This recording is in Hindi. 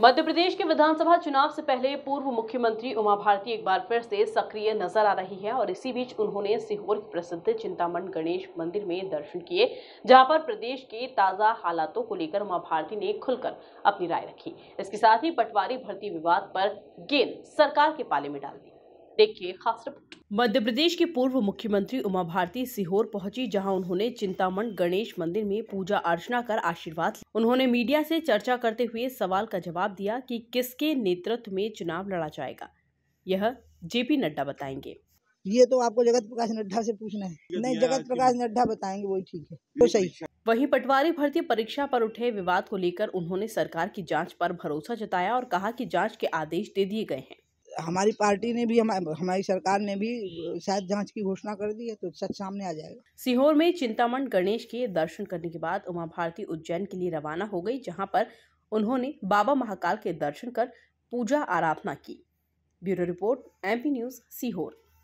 मध्य प्रदेश के विधानसभा चुनाव से पहले पूर्व मुख्यमंत्री उमा भारती एक बार फिर से सक्रिय नजर आ रही है और इसी बीच उन्होंने सीहोर के प्रसिद्ध चिंतामण गणेश मंदिर में दर्शन किए जहां पर प्रदेश के ताजा हालातों को लेकर उमा भारती ने खुलकर अपनी राय रखी इसके साथ ही पटवारी भर्ती विवाद पर गेंद सरकार के पाले में डाल दी देखिए खास रिपोर्ट मध्य प्रदेश के पूर्व मुख्यमंत्री उमा भारती सीहोर पहुंची जहां उन्होंने चिंतामण गणेश मंदिर में पूजा अर्चना कर आशीर्वाद उन्होंने मीडिया से चर्चा करते हुए सवाल का जवाब दिया कि किसके नेतृत्व में चुनाव लड़ा जाएगा यह जेपी नड्डा बताएंगे ये तो आपको जगत प्रकाश नड्डा से पूछना है नहीं जगत प्रकाश नड्डा बताएंगे वही ठीक है वो तो सही वही पटवारी भर्ती परीक्षा पर उठे विवाद को लेकर उन्होंने सरकार की जांच पर भरोसा जताया और कहा कि जांच के आदेश दे दिए गए हैं हमारी पार्टी ने भी हमारी सरकार ने भी शायद जांच की घोषणा कर दी है तो सच सामने आ जाएगा सीहोर में चिंतामण गणेश के दर्शन करने के बाद उमा भारती उज्जैन के लिए रवाना हो गई जहां पर उन्होंने बाबा महाकाल के दर्शन कर पूजा आराधना की bureau report MP news Sehore